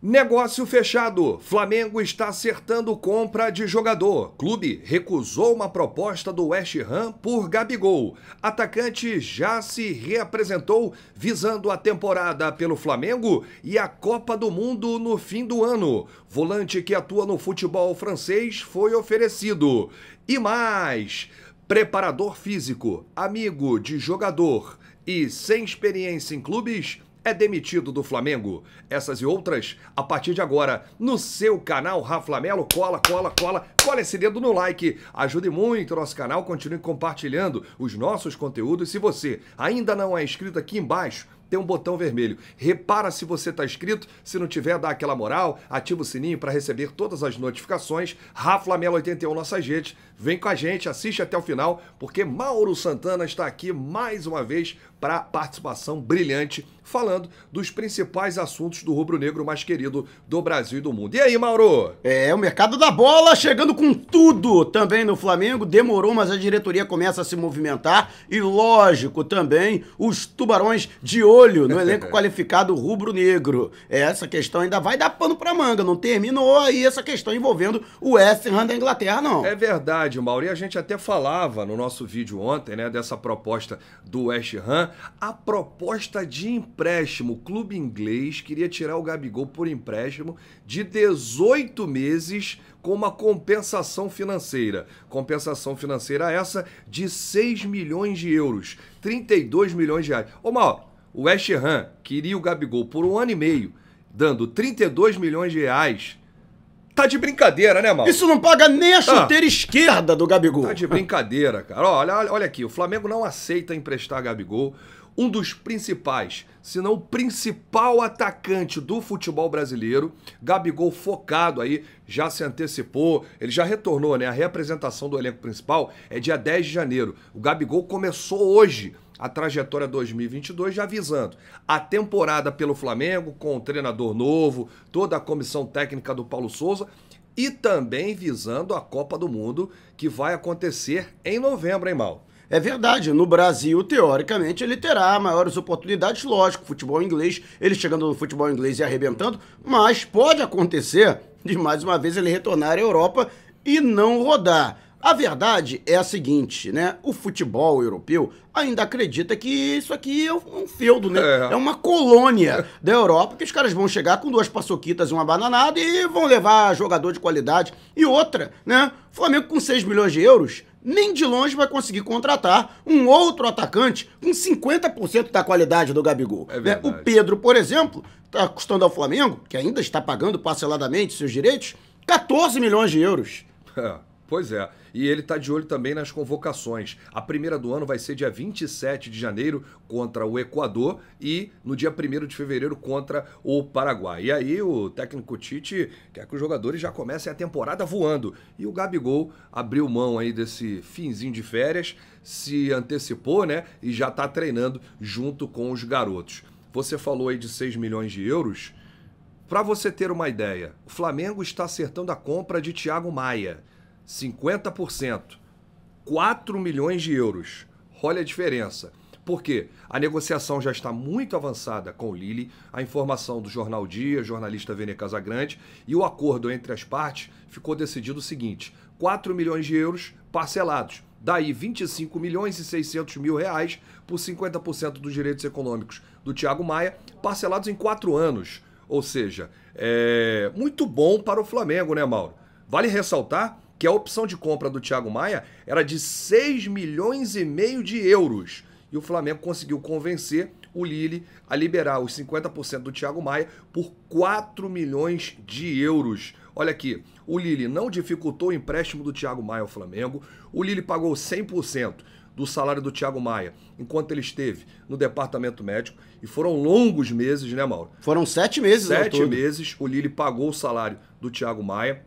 Negócio fechado. Flamengo está acertando compra de jogador. Clube recusou uma proposta do West Ham por Gabigol. Atacante já se reapresentou visando a temporada pelo Flamengo e a Copa do Mundo no fim do ano. Volante que atua no futebol francês foi oferecido. E mais, preparador físico, amigo de jogador e sem experiência em clubes é demitido do Flamengo. Essas e outras, a partir de agora, no seu canal Raflamelo. Cola, cola, cola, cola esse dedo no like. Ajude muito o nosso canal, continue compartilhando os nossos conteúdos. Se você ainda não é inscrito aqui embaixo, tem um botão vermelho. Repara se você está inscrito, se não tiver, dá aquela moral, ativa o sininho para receber todas as notificações. Rafa Melo 81 nossa gente Vem com a gente, assiste até o final, porque Mauro Santana está aqui mais uma vez para participação brilhante, falando dos principais assuntos do rubro-negro mais querido do Brasil e do mundo. E aí, Mauro? É, o mercado da bola chegando com tudo também no Flamengo. Demorou, mas a diretoria começa a se movimentar. E lógico também os tubarões de olho no elenco qualificado rubro-negro. É, essa questão ainda vai dar pano para manga. Não terminou aí essa questão envolvendo o West Ham da Inglaterra, não. É verdade, Mauro. E a gente até falava no nosso vídeo ontem, né, dessa proposta do West Ham a proposta de empréstimo. O clube inglês queria tirar o Gabigol por empréstimo de 18 meses com uma compensação financeira. Compensação financeira essa de 6 milhões de euros, 32 milhões de reais. Ô, Mal, o West Ham queria o Gabigol por um ano e meio, dando 32 milhões de reais Tá de brincadeira, né, Mauro? Isso não paga nem a ah. chuteira ah. esquerda do Gabigol. Tá de brincadeira, cara. Olha, olha aqui, o Flamengo não aceita emprestar Gabigol. Um dos principais, se não o principal atacante do futebol brasileiro, Gabigol focado aí, já se antecipou, ele já retornou, né? A representação do elenco principal é dia 10 de janeiro. O Gabigol começou hoje a trajetória 2022, já avisando. A temporada pelo Flamengo, com o treinador novo, toda a comissão técnica do Paulo Souza e também visando a Copa do Mundo, que vai acontecer em novembro, hein, Mal? É verdade, no Brasil, teoricamente, ele terá maiores oportunidades, lógico, futebol inglês, ele chegando no futebol inglês e arrebentando, mas pode acontecer de mais uma vez ele retornar à Europa e não rodar. A verdade é a seguinte, né? O futebol europeu ainda acredita que isso aqui é um feudo, né? É, é uma colônia da Europa que os caras vão chegar com duas paçoquitas e uma bananada e vão levar jogador de qualidade. E outra, né? O Flamengo com 6 milhões de euros nem de longe vai conseguir contratar um outro atacante com 50% da qualidade do Gabigol. É né? O Pedro, por exemplo, está custando ao Flamengo, que ainda está pagando parceladamente seus direitos, 14 milhões de euros. É. Pois é. E ele está de olho também nas convocações. A primeira do ano vai ser dia 27 de janeiro contra o Equador e no dia 1 de fevereiro contra o Paraguai. E aí o técnico Tite quer que os jogadores já comecem a temporada voando. E o Gabigol abriu mão aí desse finzinho de férias, se antecipou, né? E já está treinando junto com os garotos. Você falou aí de 6 milhões de euros. Para você ter uma ideia, o Flamengo está acertando a compra de Thiago Maia. 50%, 4 milhões de euros. Olha a diferença. Porque a negociação já está muito avançada com o Lille, a informação do Jornal Dia, jornalista Vene Casagrande, e o acordo entre as partes ficou decidido o seguinte: 4 milhões de euros parcelados. Daí 25 milhões e 600 mil reais por 50% dos direitos econômicos do Thiago Maia, parcelados em quatro anos. Ou seja, é muito bom para o Flamengo, né, Mauro? Vale ressaltar que a opção de compra do Thiago Maia era de 6 milhões e meio de euros. E o Flamengo conseguiu convencer o Lille a liberar os 50% do Thiago Maia por 4 milhões de euros. Olha aqui, o Lille não dificultou o empréstimo do Thiago Maia ao Flamengo. O Lille pagou 100% do salário do Thiago Maia, enquanto ele esteve no departamento médico. E foram longos meses, né, Mauro? Foram sete meses, né, Sete meses. O Lille pagou o salário do Thiago Maia.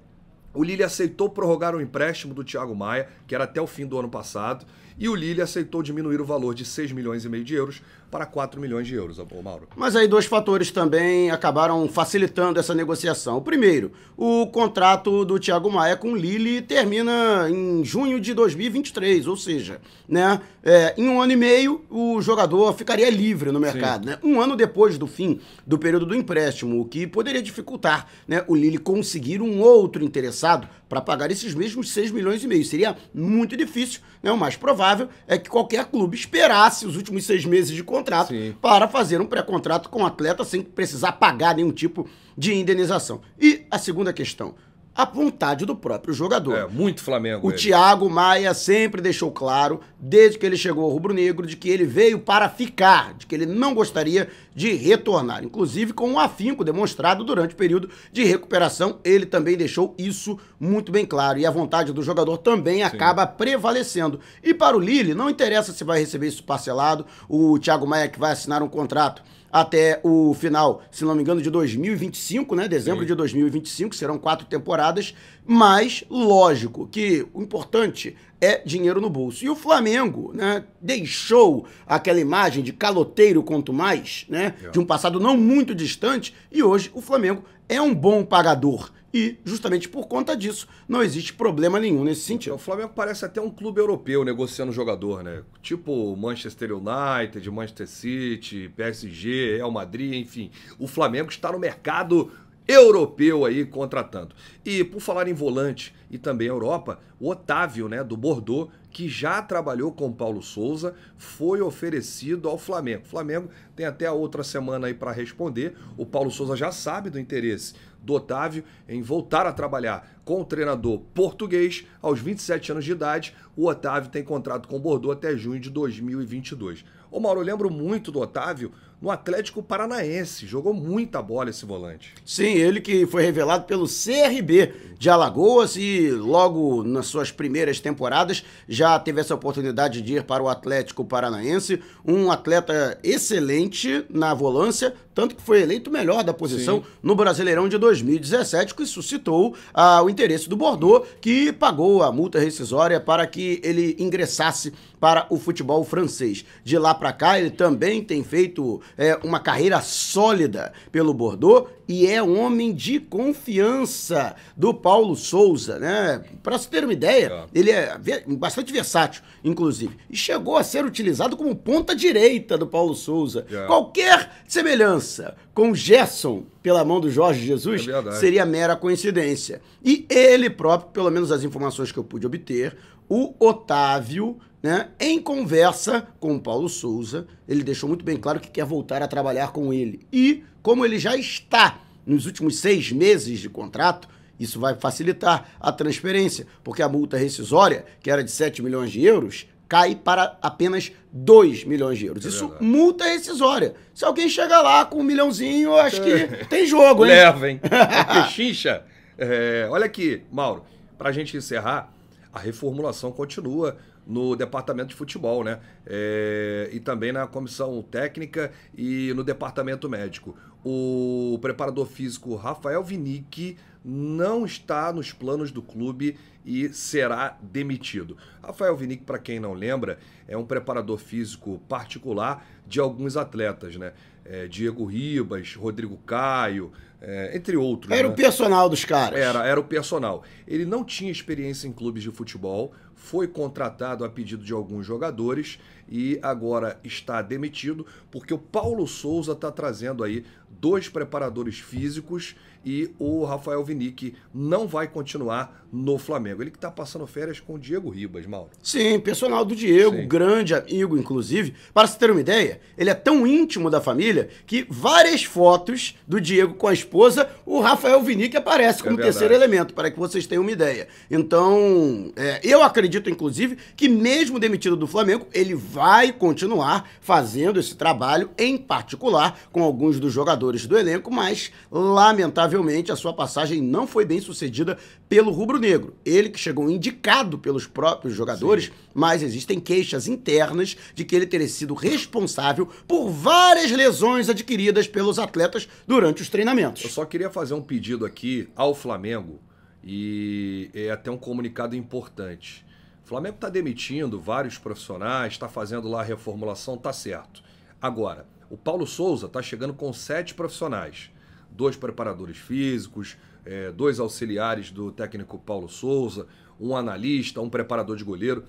O Lille aceitou prorrogar o empréstimo do Thiago Maia, que era até o fim do ano passado, e o Lille aceitou diminuir o valor de 6 milhões e meio de euros para 4 milhões de euros, ô Mauro. Mas aí dois fatores também acabaram facilitando essa negociação. O primeiro, o contrato do Thiago Maia com o Lille termina em junho de 2023, ou seja, né, é, em um ano e meio o jogador ficaria livre no mercado, né? Um ano depois do fim do período do empréstimo, o que poderia dificultar, né, o Lille conseguir um outro interessado para pagar esses mesmos 6 milhões e meio. Seria muito difícil, né? O mais provável é que qualquer clube esperasse os últimos seis meses de contrato Sim. para fazer um pré-contrato com o atleta sem precisar pagar nenhum tipo de indenização. E a segunda questão a vontade do próprio jogador. É, muito Flamengo. O ele. Thiago Maia sempre deixou claro, desde que ele chegou ao Rubro Negro, de que ele veio para ficar, de que ele não gostaria de retornar. Inclusive, com um afinco demonstrado durante o período de recuperação, ele também deixou isso muito bem claro. E a vontade do jogador também Sim. acaba prevalecendo. E para o Lille, não interessa se vai receber isso parcelado, o Thiago Maia que vai assinar um contrato até o final, se não me engano, de 2025, né? Dezembro Sim. de 2025, serão quatro temporadas. Mas, lógico, que o importante é dinheiro no bolso. E o Flamengo né, deixou aquela imagem de caloteiro quanto mais, né, é. de um passado não muito distante, e hoje o Flamengo é um bom pagador. E, justamente por conta disso, não existe problema nenhum nesse sentido. É, o Flamengo parece até um clube europeu negociando jogador, né? Tipo Manchester United, Manchester City, PSG, Real Madrid, enfim. O Flamengo está no mercado europeu aí contratando. E por falar em volante e também Europa, o Otávio, né, do Bordeaux, que já trabalhou com Paulo Souza, foi oferecido ao Flamengo. O Flamengo tem até a outra semana aí para responder. O Paulo Souza já sabe do interesse do Otávio em voltar a trabalhar com o treinador português. Aos 27 anos de idade, o Otávio tem contrato com o Bordeaux até junho de 2022. Ô Mauro, eu lembro muito do Otávio no Atlético Paranaense. Jogou muita bola esse volante. Sim, ele que foi revelado pelo CRB de Alagoas e logo nas suas primeiras temporadas já teve essa oportunidade de ir para o Atlético Paranaense. Um atleta excelente na volância, tanto que foi eleito melhor da posição Sim. no Brasileirão de 2017, que suscitou ah, o interesse do Bordeaux, que pagou a multa rescisória para que ele ingressasse para o futebol francês. De lá para cá, ele também tem feito é, uma carreira sólida pelo Bordeaux e é homem de confiança do Paulo Souza, né? Para se ter uma ideia, é. ele é bastante versátil, inclusive, e chegou a ser utilizado como ponta direita do Paulo Souza. É. Qualquer semelhança com Gerson pela mão do Jorge Jesus é seria mera coincidência. E ele próprio, pelo menos as informações que eu pude obter, o Otávio né? Em conversa com o Paulo Souza, ele deixou muito bem claro que quer voltar a trabalhar com ele. E, como ele já está nos últimos seis meses de contrato, isso vai facilitar a transferência, porque a multa rescisória, que era de 7 milhões de euros, cai para apenas 2 milhões de euros. É isso verdade. multa rescisória. Se alguém chegar lá com um milhãozinho, acho que tem jogo, hein? Leva, hein? Pechincha. É, olha aqui, Mauro, para a gente encerrar, a reformulação continua no departamento de futebol, né? É, e também na comissão técnica e no departamento médico. O preparador físico Rafael Vinick não está nos planos do clube e será demitido. Rafael Vinick, para quem não lembra, é um preparador físico particular de alguns atletas, né? É, Diego Ribas, Rodrigo Caio, é, entre outros. Era né? o personal dos caras. Era, era o personal. Ele não tinha experiência em clubes de futebol, foi contratado a pedido de alguns jogadores e agora está demitido, porque o Paulo Souza está trazendo aí dois preparadores físicos e o Rafael Vinick não vai continuar no Flamengo. Ele que está passando férias com o Diego Ribas, Mauro. Sim, personal do Diego, Sim. grande amigo, inclusive. Para se ter uma ideia, ele é tão íntimo da família que várias fotos do Diego com a esposa, o Rafael Vinick aparece é como é terceiro elemento, para que vocês tenham uma ideia. Então, é, eu acredito, inclusive, que mesmo demitido do Flamengo, ele vai continuar fazendo esse trabalho, em particular com alguns dos jogadores do elenco, mas lamentavelmente Lamentavelmente, a sua passagem não foi bem sucedida pelo rubro-negro. Ele que chegou indicado pelos próprios jogadores, Sim. mas existem queixas internas de que ele teria sido responsável por várias lesões adquiridas pelos atletas durante os treinamentos. Eu só queria fazer um pedido aqui ao Flamengo e é até um comunicado importante. O Flamengo está demitindo vários profissionais, está fazendo lá a reformulação, tá certo. Agora, o Paulo Souza está chegando com sete profissionais dois preparadores físicos, é, dois auxiliares do técnico Paulo Souza, um analista, um preparador de goleiro.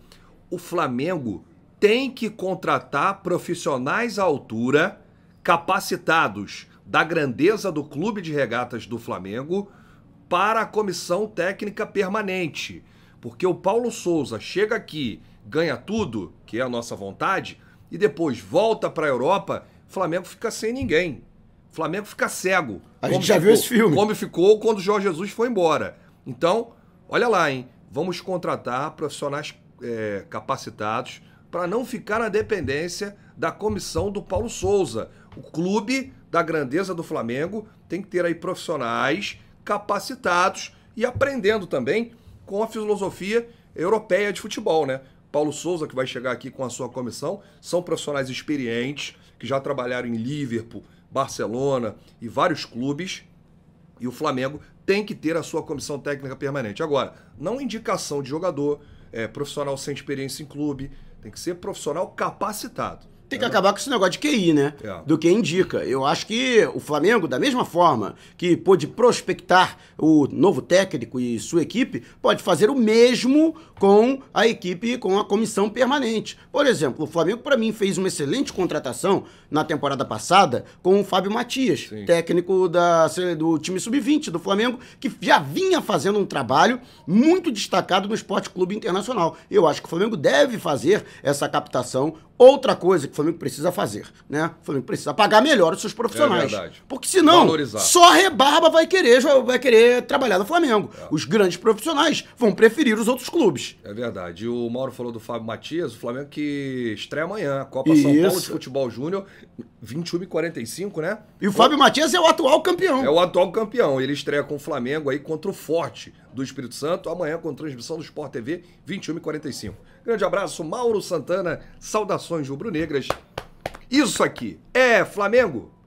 O Flamengo tem que contratar profissionais à altura, capacitados da grandeza do clube de regatas do Flamengo para a comissão técnica permanente. Porque o Paulo Souza chega aqui, ganha tudo, que é a nossa vontade, e depois volta para a Europa, Flamengo fica sem ninguém. Flamengo fica cego. A gente já ficou, viu esse filme. Como ficou quando o Jorge Jesus foi embora. Então, olha lá, hein? Vamos contratar profissionais é, capacitados para não ficar na dependência da comissão do Paulo Souza. O clube da grandeza do Flamengo tem que ter aí profissionais capacitados e aprendendo também com a filosofia europeia de futebol, né? Paulo Souza, que vai chegar aqui com a sua comissão, são profissionais experientes, que já trabalharam em Liverpool, Barcelona e vários clubes, e o Flamengo tem que ter a sua comissão técnica permanente. Agora, não indicação de jogador, é, profissional sem experiência em clube, tem que ser profissional capacitado tem que é. acabar com esse negócio de QI, né? É. Do que indica. Eu acho que o Flamengo, da mesma forma que pôde prospectar o novo técnico e sua equipe, pode fazer o mesmo com a equipe, com a comissão permanente. Por exemplo, o Flamengo, para mim, fez uma excelente contratação na temporada passada com o Fábio Matias, Sim. técnico da, do time sub-20 do Flamengo, que já vinha fazendo um trabalho muito destacado no Esporte Clube Internacional. Eu acho que o Flamengo deve fazer essa captação Outra coisa que o Flamengo precisa fazer, né? O Flamengo precisa pagar melhor os seus profissionais. É verdade. Porque senão, Valorizar. só a rebarba vai querer, vai querer trabalhar no Flamengo. É. Os grandes profissionais vão preferir os outros clubes. É verdade. E o Mauro falou do Fábio Matias, o Flamengo que estreia amanhã, Copa Isso. São Paulo de Futebol Júnior, 21 e 45, né? E o Fábio o... Matias é o atual campeão. É o atual campeão. Ele estreia com o Flamengo aí contra o Forte do Espírito Santo, amanhã com transmissão do Sport TV, 21 e 45. Grande abraço, Mauro Santana. Saudações rubro-negras. Isso aqui é Flamengo.